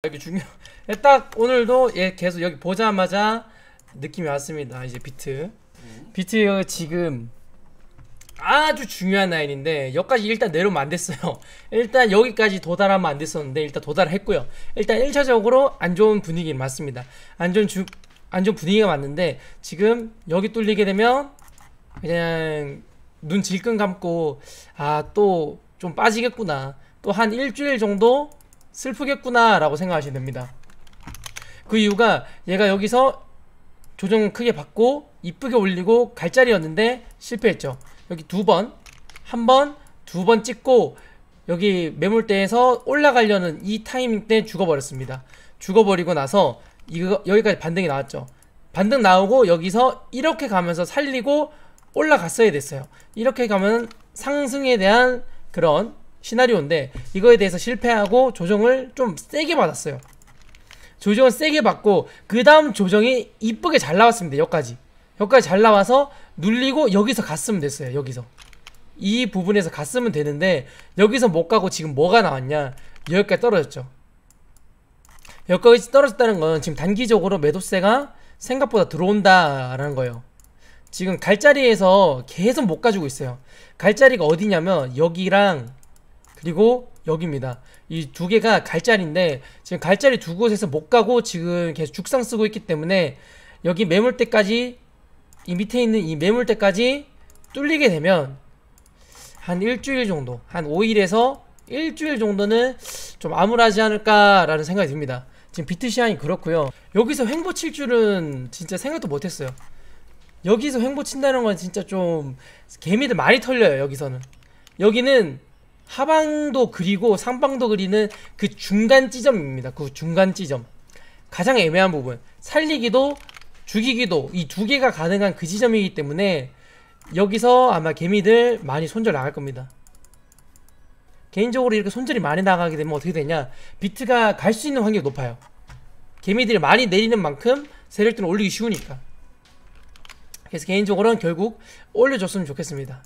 가입 중요. 예, 딱 오늘도 예 계속 여기 보자마자 느낌이 왔습니다. 이제 비트. 음. 비트 지금 아주 중요한 라인인데 여기까지 일단 내려오면 안 됐어요. 일단 여기까지 도달하면 안 됐었는데 일단 도달했고요. 일단 1차적으로 안 좋은 분위기 맞습니다. 안 좋은 주, 안 좋은 분위기가 맞는데 지금 여기 뚫리게 되면 그냥 눈 질끈 감고 아 또 좀 빠지겠구나. 또 한 일주일 정도 슬프겠구나 라고 생각하시면 됩니다 그 이유가 얘가 여기서 조정 크게 받고 이쁘게 올리고 갈 자리였는데 실패했죠 여기 두번한번두 번 찍고 여기 매물대에서 올라가려는 이 타이밍 때 죽어버렸습니다 죽어버리고 나서 이거, 여기까지 반등이 나왔죠 반등 나오고 여기서 이렇게 가면서 살리고 올라갔어야 됐어요 이렇게 가면 상승에 대한 그런 시나리오인데 이거에 대해서 실패하고 조정을 좀 세게 받았어요 조정을 세게 받고 그 다음 조정이 이쁘게 잘 나왔습니다 여기까지 여기까지 잘 나와서 눌리고 여기서 갔으면 됐어요 여기서 이 부분에서 갔으면 되는데 여기서 못 가고 지금 뭐가 나왔냐 여기까지 떨어졌죠 여기까지 떨어졌다는 건 지금 단기적으로 매도세가 생각보다 들어온다라는 거예요 지금 갈 자리에서 계속 못 가지고 있어요 갈 자리가 어디냐면 여기랑 그리고 여기입니다. 이 두 개가 갈자리인데 지금 갈자리 두 곳에서 못 가고 지금 계속 죽상 쓰고 있기 때문에 여기 매물대까지 이 밑에 있는 이 매물대까지 뚫리게 되면 한 일주일 정도 한 5일에서 일주일 정도는 좀 암울하지 않을까라는 생각이 듭니다. 지금 비트 시안이 그렇고요. 여기서 횡보 칠 줄은 진짜 생각도 못했어요. 여기서 횡보 친다는 건 진짜 좀 개미들 많이 털려요 여기서는 여기는 하방도 그리고 상방도 그리는 그 중간 지점입니다. 그 중간 지점. 가장 애매한 부분. 살리기도 죽이기도 이 두 개가 가능한 그 지점이기 때문에 여기서 아마 개미들 많이 손절 나갈 겁니다. 개인적으로 이렇게 손절이 많이 나가게 되면 어떻게 되냐 비트가 갈 수 있는 환경이 높아요 개미들이 많이 내리는 만큼 세력들은 올리기 쉬우니까 그래서 개인적으로는 결국 올려줬으면 좋겠습니다